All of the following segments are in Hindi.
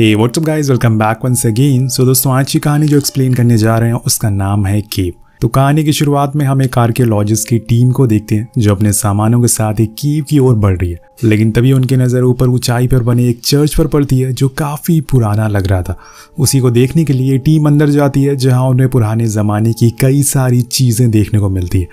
ए what's up guys welcome back once again so दोस्तों आज की कहानी जो एक्सप्लेन करने जा रहे हैं उसका नाम है केप तो कहानी की शुरुआत में हम एक आर्कियोलॉजिस्ट की टीम को देखते हैं जो अपने सामानों के साथ एक कीव की ओर बढ़ रही है लेकिन तभी उनकी नज़र ऊपर ऊंचाई पर बने एक चर्च पर पड़ती है जो काफ़ी पुराना लग रहा था उसी को देखने के लिए टीम अंदर जाती है जहाँ उन्हें पुराने ज़माने की कई सारी चीज़ें देखने को मिलती है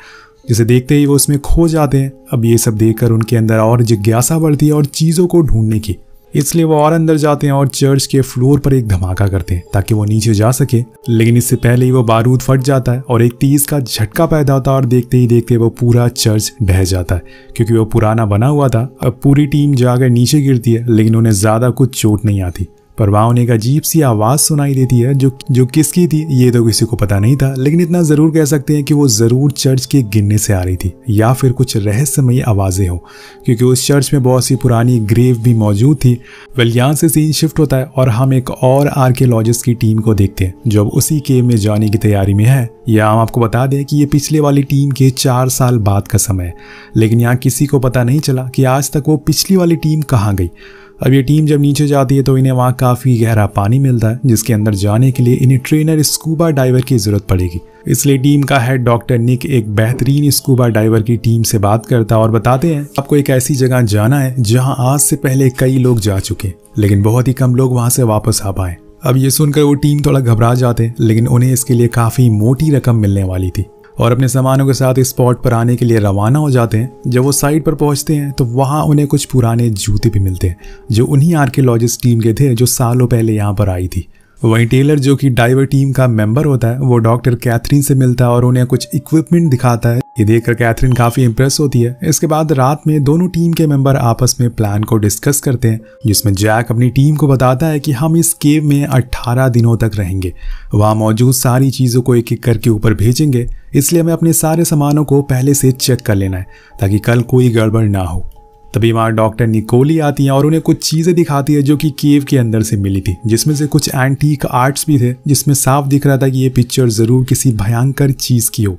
जिसे देखते ही वो उसमें खो जाते हैं अब ये सब देखकर उनके अंदर और जिज्ञासा बढ़ती है और चीज़ों को ढूंढने की इसलिए वो और अंदर जाते हैं और चर्च के फ्लोर पर एक धमाका करते हैं ताकि वो नीचे जा सके लेकिन इससे पहले ही वो बारूद फट जाता है और एक तीस का झटका पैदा होता है और देखते ही देखते वो पूरा चर्च ढह जाता है क्योंकि वो पुराना बना हुआ था अब पूरी टीम जाकर नीचे गिरती है लेकिन उन्हें ज़्यादा कुछ चोट नहीं आती पर वाओ उन्हें एक अजीब सी आवाज़ सुनाई देती है जो जो किसकी थी ये तो किसी को पता नहीं था लेकिन इतना ज़रूर कह सकते हैं कि वो ज़रूर चर्च के गिरने से आ रही थी या फिर कुछ रहस्यमयी आवाज़ें हों क्योंकि उस चर्च में बहुत सी पुरानी ग्रेव भी मौजूद थी वेल यहाँ से सीन शिफ्ट होता है और हम एक और आर्कियोलॉजिस्ट की टीम को देखते हैं जो अब उसी केव में जाने की तैयारी में है या हम आपको बता दें कि ये पिछले वाली टीम के चार साल बाद का समय है लेकिन यहाँ किसी को पता नहीं चला कि आज तक वो पिछली वाली टीम कहाँ गई अब ये टीम जब नीचे जाती है तो इन्हें वहाँ काफ़ी गहरा पानी मिलता है जिसके अंदर जाने के लिए इन्हें ट्रेनर स्कूबा डाइवर की ज़रूरत पड़ेगी इसलिए टीम का हेड डॉक्टर निक एक बेहतरीन स्कूबा डाइवर की टीम से बात करता है और बताते हैं आपको एक ऐसी जगह जाना है जहाँ आज से पहले कई लोग जा चुके लेकिन बहुत ही कम लोग वहाँ से वापस आ पाए अब ये सुनकर वो टीम थोड़ा घबरा जाते लेकिन उन्हें इसके लिए काफ़ी मोटी रकम मिलने वाली थी और अपने सामानों के साथ स्पॉट पर आने के लिए रवाना हो जाते हैं जब वो साइट पर पहुंचते हैं तो वहाँ उन्हें कुछ पुराने जूते भी मिलते हैं जो उन्हीं आर्कियोलॉजिस्ट टीम के थे जो सालों पहले यहाँ पर आई थी वहीं टेलर जो कि डाइवर टीम का मेंबर होता है वो डॉक्टर कैथरीन से मिलता है और उन्हें कुछ इक्विपमेंट दिखाता है ये देखकर कैथरीन काफ़ी इंप्रेस होती है इसके बाद रात में दोनों टीम के मेंबर आपस में प्लान को डिस्कस करते हैं जिसमें जैक अपनी टीम को बताता है कि हम इस केव में 18 दिनों तक रहेंगे वहाँ मौजूद सारी चीज़ों को एक एक करके ऊपर भेजेंगे इसलिए हमें अपने सारे सामानों को पहले से चेक कर लेना है ताकि कल कोई गड़बड़ ना हो तभी वहाँ डॉक्टर निकोली आती हैं और उन्हें कुछ चीज़ें दिखाती है जो कि केव के अंदर से मिली थी जिसमें से कुछ एंटीक आर्ट्स भी थे जिसमें साफ दिख रहा था कि ये पिक्चर ज़रूर किसी भयंकर चीज़ की हो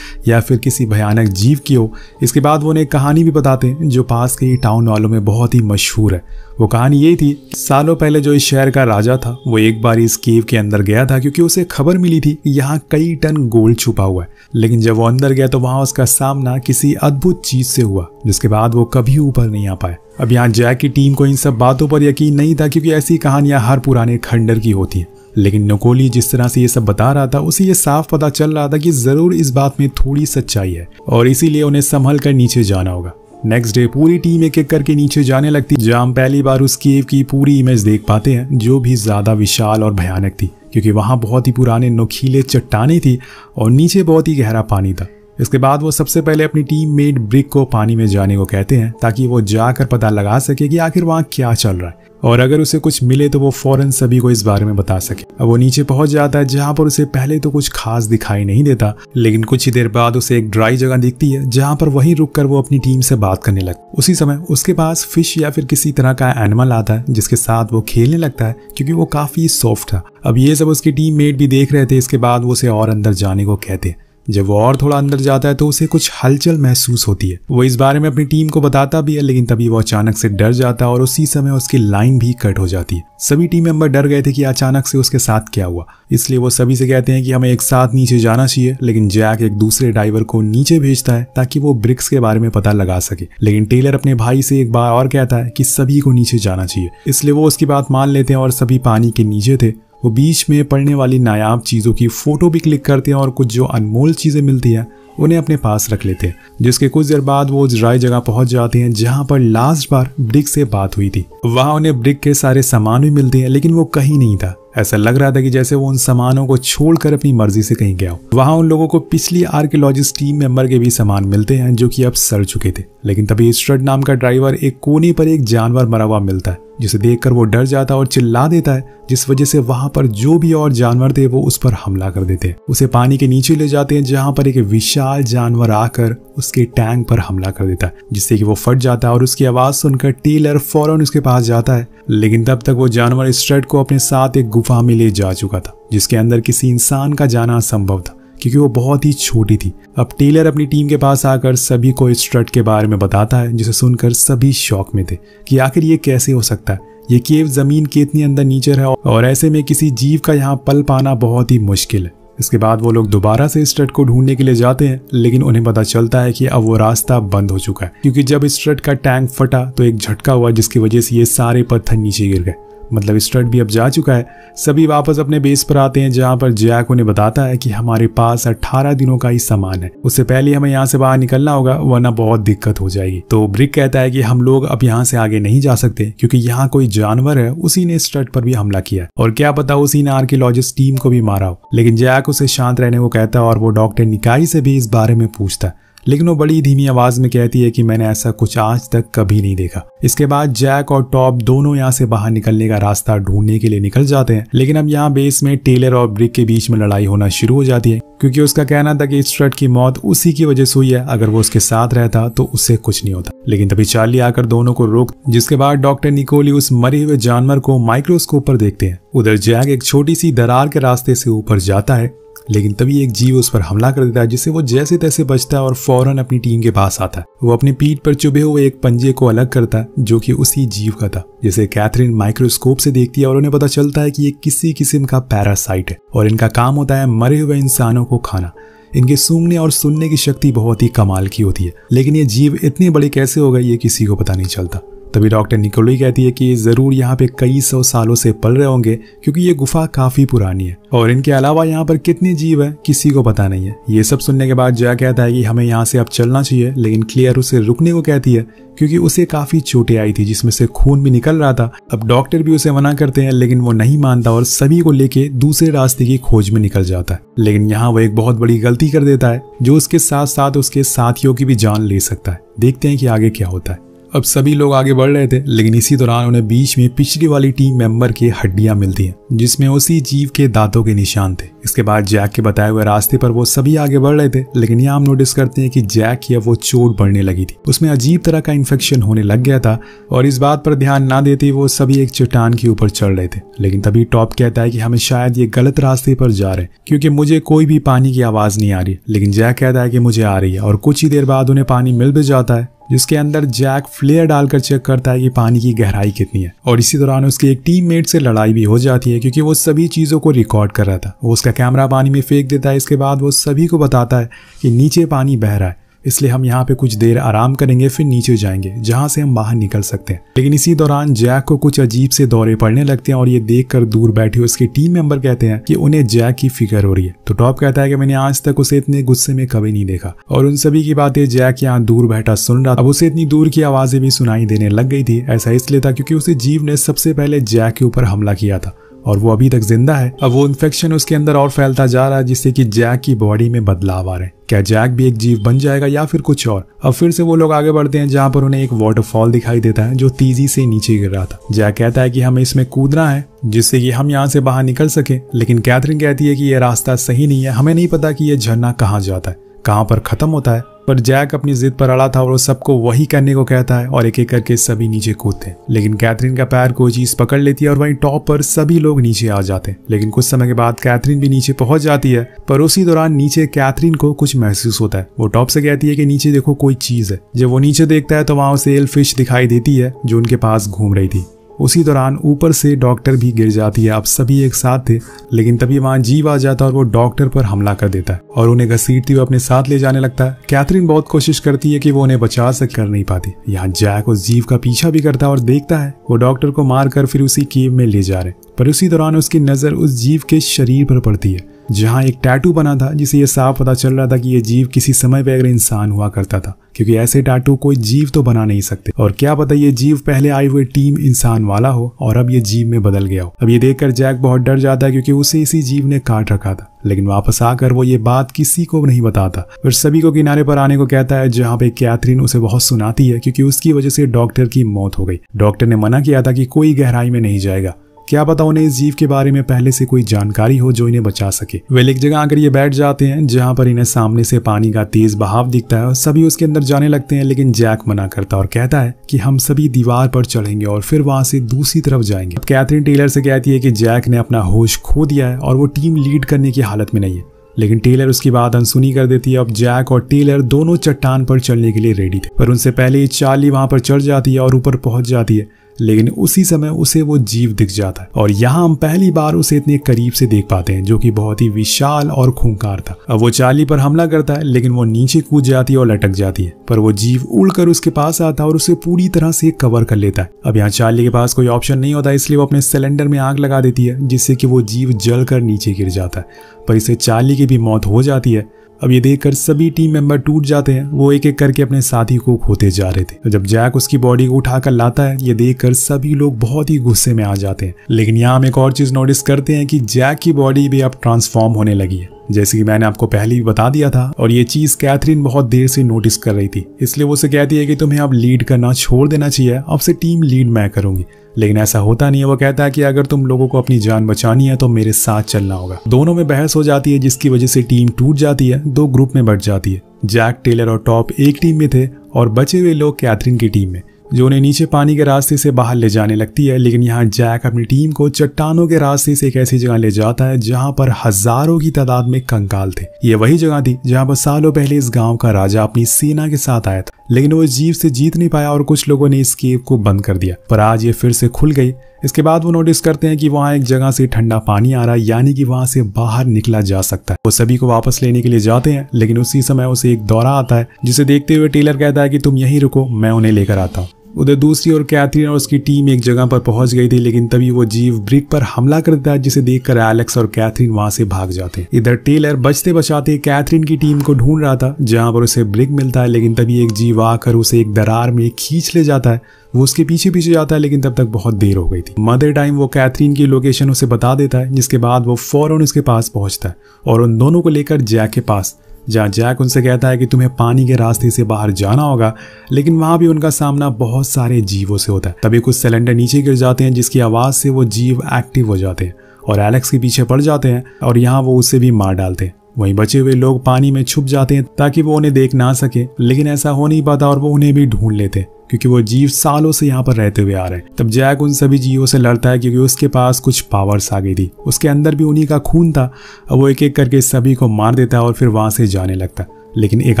या फिर किसी भयानक जीव की हो इसके बाद वो उन्हें कहानी भी बताते हैं जो पास के ही टाउन हॉलों में बहुत ही मशहूर है वो कहानी ये थी सालों पहले जो इस शहर का राजा था वो एक बार इस केव के अंदर गया था क्योंकि उसे खबर मिली थी कि यहाँ कई टन गोल्ड छुपा हुआ है लेकिन जब वो अंदर गया तो वहाँ उसका सामना किसी अद्भुत चीज से हुआ जिसके बाद वो कभी ऊपर नहीं आ पाया अब यहाँ जैक की टीम को इन सब बातों पर यकीन नहीं था क्योंकि ऐसी कहानियां हर पुराने खंडर की होती है लेकिन नकोली जिस तरह से ये सब बता रहा था उसे ये साफ पता चल रहा था कि जरूर इस बात में थोड़ी सच्चाई है और इसीलिए उन्हें संभल कर नीचे जाना होगा नेक्स्ट डे पूरी टीम एक एक करके नीचे जाने लगती जहाँ पहली बार उस केव की पूरी इमेज देख पाते हैं जो भी ज़्यादा विशाल और भयानक थी क्योंकि वहाँ बहुत ही पुराने नोखीले चट्टाने थी और नीचे बहुत ही गहरा पानी था इसके बाद वो सबसे पहले अपनी टीम मेट ब्रिक को पानी में जाने को कहते हैं ताकि वो जाकर पता लगा सके कि आखिर वहाँ क्या चल रहा है और अगर उसे कुछ मिले तो वो फौरन सभी को इस बारे में बता सके अब वो नीचे पहुंच जाता है जहां पर उसे पहले तो कुछ खास दिखाई नहीं देता लेकिन कुछ ही देर बाद उसे एक ड्राई जगह दिखती है जहां पर वहीं रुक कर वो अपनी टीम से बात करने लगता उसी समय उसके पास फिश या फिर किसी तरह का एनिमल आता है जिसके साथ वो खेलने लगता है क्योंकि वो काफी सॉफ्ट था अब ये सब उसकी टीम मेट भी देख रहे थे इसके बाद वो उसे और अंदर जाने को कहते हैं जब वो और थोड़ा अंदर जाता है तो उसे कुछ हलचल महसूस होती है वो इस बारे में अपनी टीम को बताता भी है लेकिन तभी वो अचानक से डर जाता है और उसी समय उसकी लाइन भी कट हो जाती है सभी टीम मेंबर डर गए थे कि अचानक से उसके साथ क्या हुआ इसलिए वो सभी से कहते हैं कि हमें एक साथ नीचे जाना चाहिए लेकिन जैक एक दूसरे ड्राइवर को नीचे भेजता है ताकि वो ब्रिक्स के बारे में पता लगा सके लेकिन टेलर अपने भाई से एक बार और कहता है कि सभी को नीचे जाना चाहिए इसलिए वो उसकी बात मान लेते हैं और सभी पानी के नीचे थे वो बीच में पड़ने वाली नायाब चीज़ों की फ़ोटो भी क्लिक करते हैं और कुछ जो अनमोल चीज़ें मिलती हैं उन्हें अपने पास रख लेते हैं जिसके कुछ देर बाद वो जराई जगह पहुंच जाते हैं जहां पर लास्ट बार ब्रिक से बात हुई थी वहां उन्हें ब्रिक के सारे सामान भी मिलते हैं लेकिन वो कहीं नहीं था ऐसा लग रहा था कि जैसे वो उन सामानों को छोड़कर अपनी मर्जी से कहीं गया हो वहां उन लोगों को पिछली आर्कियोलॉजिस्ट टीम मेंबर के भी सामान मिलते हैं जो कि अब सड़ चुके थे लेकिन तभी स्ट्रड नाम का ड्राइवर एक कोने पर एक जानवर मरा हुआ मिलता है जिसे देखकर वो डर जाता और चिल्ला देता है जिस वजह से वहां पर जो भी और जानवर थे वो उस पर हमला कर देते हैं उसे पानी के नीचे ले जाते हैं जहां पर एक विशाल जानवर आकर उसके टैंक पर हमला कर देता है जिससे कि वो फट जाता है और उसकी आवाज सुनकर टेलर फौरन उसके पास जाता है लेकिन तब तक वो जानवर स्ट्रेट को अपने साथ एक गुफा में ले जा चुका था जिसके अंदर किसी इंसान का जाना असंभव था क्योंकि वो बहुत ही छोटी थी अब टेलर अपनी टीम के पास आकर सभी को इस ट्रट के बारे में बताता है जिसे सुनकर सभी शौक में थे कि आखिर ये कैसे हो सकता है ये केव जमीन के इतनी अंदर नीचे है और ऐसे में किसी जीव का यहाँ पल पाना बहुत ही मुश्किल है इसके बाद वो लोग दोबारा से स्ट्रट को ढूंढने के लिए जाते हैं लेकिन उन्हें पता चलता है कि अब वो रास्ता बंद हो चुका है क्योंकि जब स्ट्रट का टैंक फटा तो एक झटका हुआ जिसकी वजह से ये सारे पत्थर नीचे गिर गए मतलब स्टड भी अब जा चुका है सभी वापस अपने बेस पर आते हैं जहाँ पर जैक उन्हें बताता है कि हमारे पास 18 दिनों का ही सामान है उससे पहले हमें यहाँ से बाहर निकलना होगा वरना बहुत दिक्कत हो जाएगी तो ब्रिक कहता है कि हम लोग अब यहाँ से आगे नहीं जा सकते क्योंकि यहाँ कोई जानवर है उसी ने स्टड पर भी हमला किया और क्या पता उसी ने आर्कियोलॉजिस्ट टीम को भी मारा हो लेकिन जैक उसे शांत रहने को कहता है और वो डॉक्टर निकाई से भी इस बारे में पूछता है लेकिन वो बड़ी धीमी आवाज में कहती है कि मैंने ऐसा कुछ आज तक कभी नहीं देखा इसके बाद जैक और टॉप दोनों यहाँ से बाहर निकलने का रास्ता ढूंढने के लिए निकल जाते हैं लेकिन अब यहाँ बेस में टेलर और ब्रिक के बीच में लड़ाई होना शुरू हो जाती है क्योंकि उसका कहना था कि स्ट्रट की मौत उसी की वजह से हुई है अगर वो उसके साथ रहता तो उससे कुछ नहीं होता लेकिन तभी चार्ली आकर दोनों को रोक जिसके बाद डॉक्टर निकोली उस मरे हुए जानवर को माइक्रोस्कोप पर देखते हैं उधर जैक एक छोटी सी दरार के रास्ते से ऊपर जाता है लेकिन तभी एक जीव उस पर हमला कर देता है जिससे वो जैसे तैसे बचता है और फौरन अपनी टीम के पास आता है वो अपनी पीठ पर चुभे हुए एक पंजे को अलग करता है जो कि उसी जीव का था जिसे कैथरीन माइक्रोस्कोप से देखती है और उन्हें पता चलता है कि ये किसी किस्म का पैरासाइट है और इनका काम होता है मरे हुए इंसानों को खाना इनके सूंघने और सुनने की शक्ति बहुत ही कमाल की होती है लेकिन ये जीव इतने बड़े कैसे हो गए ये किसी को पता नहीं चलता तभी डॉक्टर निकोली कहती है कि ज़रूर यहाँ पे कई सौ सालों से पल रहे होंगे क्योंकि ये गुफा काफ़ी पुरानी है और इनके अलावा यहाँ पर कितने जीव है किसी को पता नहीं है ये सब सुनने के बाद जया कहता है कि हमें यहाँ से अब चलना चाहिए लेकिन क्लियर उसे रुकने को कहती है क्योंकि उसे काफ़ी चोटें आई थी जिसमें से खून भी निकल रहा था अब डॉक्टर भी उसे मना करते हैं लेकिन वो नहीं मानता और सभी को लेके दूसरे रास्ते की खोज में निकल जाता है लेकिन यहाँ वो एक बहुत बड़ी गलती कर देता है जो उसके साथ साथ उसके साथियों की भी जान ले सकता है देखते हैं कि आगे क्या होता है अब सभी लोग आगे बढ़ रहे थे लेकिन इसी दौरान उन्हें बीच में पिछली वाली टीम मेंबर की हड्डियां मिलती हैं जिसमें उसी जीव के दांतों के निशान थे इसके बाद जैक के बताए हुए रास्ते पर वो सभी आगे बढ़ रहे थे लेकिन यहाँ हम नोटिस करते हैं कि जैक या वो चोट बढ़ने लगी थी उसमें अजीब तरह का इन्फेक्शन होने लग गया था और इस बात पर ध्यान ना देते वो सभी एक चट्टान के ऊपर चढ़ रहे थे लेकिन तभी टॉप कहता है कि हमें शायद ये गलत रास्ते पर जा रहे क्योंकि मुझे कोई भी पानी की आवाज नहीं आ रही लेकिन जैक कहता है कि मुझे आ रही है और कुछ ही देर बाद उन्हें पानी मिल भी जाता है जिसके अंदर जैक फ्लेयर डालकर चेक करता है कि पानी की गहराई कितनी है और इसी दौरान उसकी एक टीममेट से लड़ाई भी हो जाती है क्योंकि वो सभी चीज़ों को रिकॉर्ड कर रहा था वो उसका कैमरा पानी में फेंक देता है इसके बाद वो सभी को बताता है कि नीचे पानी बह रहा है इसलिए हम यहाँ पे कुछ देर आराम करेंगे फिर नीचे जाएंगे जहाँ से हम बाहर निकल सकते हैं लेकिन इसी दौरान जैक को कुछ अजीब से दौरे पड़ने लगते हैं और ये देख कर दूर बैठे उसके टीम मेंबर कहते हैं कि उन्हें जैक की फिक्र हो रही है तो टॉप कहता है कि मैंने आज तक उसे इतने गुस्से में कभी नहीं देखा और उन सभी की बातें जैक यहाँ दूर बैठा सुन रहा अब उसे इतनी दूर की आवाजें भी सुनाई देने लग गई थी ऐसा इसलिए था क्योंकि उसे जीव ने सबसे पहले जैक के ऊपर हमला किया था और वो अभी तक जिंदा है अब वो इन्फेक्शन उसके अंदर और फैलता जा रहा है जिससे कि जैक की बॉडी में बदलाव आ रहे हैं क्या जैक भी एक जीव बन जाएगा या फिर कुछ और अब फिर से वो लोग आगे बढ़ते हैं जहाँ पर उन्हें एक वाटरफॉल दिखाई देता है जो तेजी से नीचे गिर रहा था जैक कहता है कि हमें इसमें कूदना है जिससे कि हम यहाँ से बाहर निकल सके लेकिन कैथरीन कहती है कि यह रास्ता सही नहीं है हमें नहीं पता कि यह झरना कहाँ जाता है कहाँ पर ख़त्म होता है पर जैक अपनी जिद पर अड़ा था और वो सबको वही करने को कहता है और एक एक करके सभी नीचे कूदते हैं लेकिन कैथरीन का पैर कोई चीज पकड़ लेती है और वहीं टॉप पर सभी लोग नीचे आ जाते हैं लेकिन कुछ समय के बाद कैथरीन भी नीचे पहुंच जाती है पर उसी दौरान नीचे कैथरीन को कुछ महसूस होता है वो टॉप से कहती है की नीचे देखो कोई चीज है जब वो नीचे देखता है तो वहां उसे एल फिश दिखाई देती है जो उनके पास घूम रही थी उसी दौरान ऊपर से डॉक्टर भी गिर जाती है आप सभी एक साथ थे लेकिन तभी वहाँ जीव आ जाता है और वो डॉक्टर पर हमला कर देता है और उन्हें घसीटते हुए अपने साथ ले जाने लगता है कैथरीन बहुत कोशिश करती है कि वो उन्हें बचा सक कर नहीं पाती यहाँ जैक उस जीव का पीछा भी करता है और देखता है वो डॉक्टर को मारकर फिर उसी केव में ले जा रहे पर उसी दौरान उसकी नजर उस जीव के शरीर पर पड़ती है जहाँ एक टैटू बना था जिसे ये साफ पता चल रहा था कि ये जीव किसी समय पर अगर इंसान हुआ करता था क्योंकि ऐसे टैटू कोई जीव तो बना नहीं सकते और क्या पता ये जीव पहले आए हुए टीम इंसान वाला हो और अब ये जीव में बदल गया हो अब ये देखकर जैक बहुत डर जाता है क्योंकि उसे इसी जीव ने काट रखा था लेकिन वापस आकर वो ये बात किसी को नहीं बताता फिर सभी को किनारे पर आने को कहता है जहाँ पे कैथरीन उसे बहुत सुनाती है क्योंकि उसकी वजह से डॉक्टर की मौत हो गई डॉक्टर ने मना किया था कि कोई गहराई में नहीं जाएगा क्या पता उन्हें इस जीव के बारे में पहले से कोई जानकारी हो जो इन्हें बचा सके वेल एक जगह आकर ये बैठ जाते हैं जहां पर इन्हें सामने से पानी का तेज बहाव दिखता है और सभी उसके अंदर जाने लगते हैं लेकिन जैक मना करता है और कहता है कि हम सभी दीवार पर चढ़ेंगे और फिर वहां से दूसरी तरफ जाएंगे कैथरीन टेलर से कहती है कि जैक ने अपना होश खो दिया है और वो टीम लीड करने की हालत में नहीं है लेकिन टेलर उसकी बात अनसुनी कर देती है अब जैक और टेलर दोनों चट्टान पर चलने के लिए रेडी थे पर उनसे पहले चार्ली वहां पर चढ़ जाती है और ऊपर पहुंच जाती है लेकिन उसी समय उसे वो जीव दिख जाता है और यहाँ हम पहली बार उसे इतने करीब से देख पाते हैं जो कि बहुत ही विशाल और खूंखार था अब वो चाली पर हमला करता है लेकिन वो नीचे कूद जाती है और लटक जाती है पर वो जीव उड़कर उसके पास आता है और उसे पूरी तरह से कवर कर लेता है अब यहाँ चाली के पास कोई ऑप्शन नहीं होता इसलिए वो अपने सिलेंडर में आग लगा देती है जिससे कि वो जीव जल नीचे गिर जाता है पर इसे चाली की भी मौत हो जाती है अब ये देखकर सभी टीम मेंबर टूट जाते हैं वो एक एक करके अपने साथी को खोते जा रहे थे तो जब जैक उसकी बॉडी को उठाकर लाता है ये देखकर सभी लोग बहुत ही गुस्से में आ जाते हैं लेकिन यहाँ हम एक और चीज नोटिस करते हैं कि जैक की बॉडी भी अब ट्रांसफॉर्म होने लगी है जैसे कि मैंने आपको पहले ही बता दिया था और ये चीज़ कैथरीन बहुत देर से नोटिस कर रही थी इसलिए वो उसे कहती है कि तुम्हें अब लीड करना छोड़ देना चाहिए अब से टीम लीड मैं करूंगी लेकिन ऐसा होता नहीं है वो कहता है कि अगर तुम लोगों को अपनी जान बचानी है तो मेरे साथ चलना होगा दोनों में बहस हो जाती है जिसकी वजह से टीम टूट जाती है दो ग्रुप में बट जाती है जैक टेलर और टॉप एक टीम में थे और बचे हुए लोग कैथरीन की टीम में जो उन्हें नीचे पानी के रास्ते से बाहर ले जाने लगती है लेकिन यहाँ जैक अपनी टीम को चट्टानों के रास्ते से एक ऐसी जगह ले जाता है जहाँ पर हजारों की तादाद में कंकाल थे ये वही जगह थी जहाँ पर सालों पहले इस गाँव का राजा अपनी सेना के साथ आया था लेकिन वो जीव से जीत नहीं पाया और कुछ लोगों ने इस केव को बंद कर दिया पर आज ये फिर से खुल गई इसके बाद वो नोटिस करते हैं कि वहाँ एक जगह से ठंडा पानी आ रहा है यानी कि वहाँ से बाहर निकला जा सकता है वो सभी को वापस लेने के लिए जाते हैं लेकिन उसी समय उसे एक दौरा आता है जिसे देखते हुए टेलर कहता है कि तुम यहीं रुको मैं उन्हें लेकर आता हूँ उधर दूसरी ओर कैथरीन और उसकी टीम एक जगह पर पहुंच गई थी लेकिन तभी वो जीव ब्रिक पर हमला कर देता है जिसे देखकर एलेक्स और कैथरीन वहां से भाग जाते इधर टेलर बचते बचाते कैथरीन की टीम को ढूंढ रहा था जहां पर उसे ब्रिक मिलता है लेकिन तभी एक जीव आकर उसे एक दरार में खींच ले जाता है वो उसके पीछे पीछे जाता है लेकिन तब तक बहुत देर हो गई थी मदर टाइम वो कैथरीन की लोकेशन उसे बता देता है जिसके बाद वो फौरन उसके पास पहुंचता है और उन दोनों को लेकर जैक के पास जहाँ जैक उनसे कहता है कि तुम्हें पानी के रास्ते से बाहर जाना होगा लेकिन वहाँ भी उनका सामना बहुत सारे जीवों से होता है तभी कुछ सिलेंडर नीचे गिर जाते हैं जिसकी आवाज़ से वो जीव एक्टिव हो जाते हैं और एलेक्स के पीछे पड़ जाते हैं और यहाँ वो उसे भी मार डालते हैं वहीं बचे हुए लोग पानी में छुप जाते हैं ताकि वो उन्हें देख ना सके लेकिन ऐसा हो नहीं पाता और वो उन्हें भी ढूंढ लेते क्योंकि वो जीव सालों से यहाँ पर रहते हुए आ रहे हैं तब जैक उन सभी जीवों से लड़ता है क्योंकि उसके पास कुछ पावर्स आ गई थी उसके अंदर भी उन्हीं का खून था अब वो एक एक करके सभी को मार देता है और फिर वहाँ से जाने लगता है लेकिन एक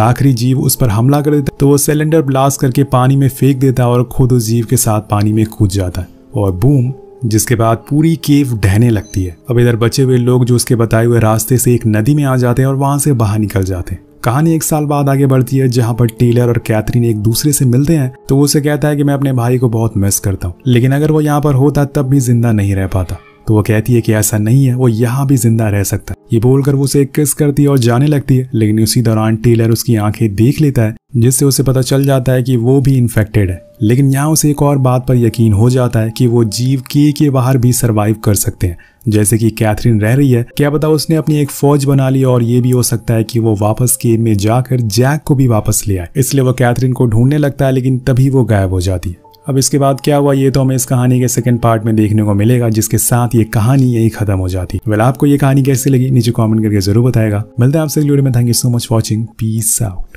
आखिरी जीव उस पर हमला कर देता तो वो सिलेंडर ब्लास्ट करके पानी में फेंक देता और खुद उस जीव के साथ पानी में कूद जाता है और बूम जिसके बाद पूरी केव ढहने लगती है अब इधर बचे हुए लोग जो उसके बताए हुए रास्ते से एक नदी में आ जाते हैं और वहां से बाहर निकल जाते हैं कहानी एक साल बाद आगे बढ़ती है जहाँ पर टेलर और कैथरीन एक दूसरे से मिलते हैं तो वो उसे कहता है कि मैं अपने भाई को बहुत मिस करता हूँ लेकिन अगर वो यहाँ पर होता तब भी जिंदा नहीं रह पाता तो वो कहती है कि ऐसा नहीं है वो यहाँ भी जिंदा रह सकता है ये बोलकर वो उसे एक किस करती है और जाने लगती है लेकिन उसी दौरान टेलर उसकी आंखें देख लेता है जिससे उसे पता चल जाता है कि वो भी इन्फेक्टेड है लेकिन यहाँ उसे एक और बात पर यकीन हो जाता है कि वो जीव के के बाहर भी सर्वाइव कर सकते हैं जैसे कि कैथरीन रह रही है क्या पता उसने अपनी एक फौज बना ली और ये भी हो सकता है कि वो वापस केव में जाकर जैक को भी वापस ले आए इसलिए वो कैथरीन को ढूंढने लगता है लेकिन तभी वो गायब हो जाती है अब इसके बाद क्या हुआ ये तो हमें इस कहानी के सेकंड पार्ट में देखने को मिलेगा जिसके साथ ये कहानी यही खत्म हो जाती वेल आपको ये कहानी कैसी लगी नीचे कमेंट करके जरूर बताएगा मिलते हैं आपसे वीडियो में thank you so much watching peace out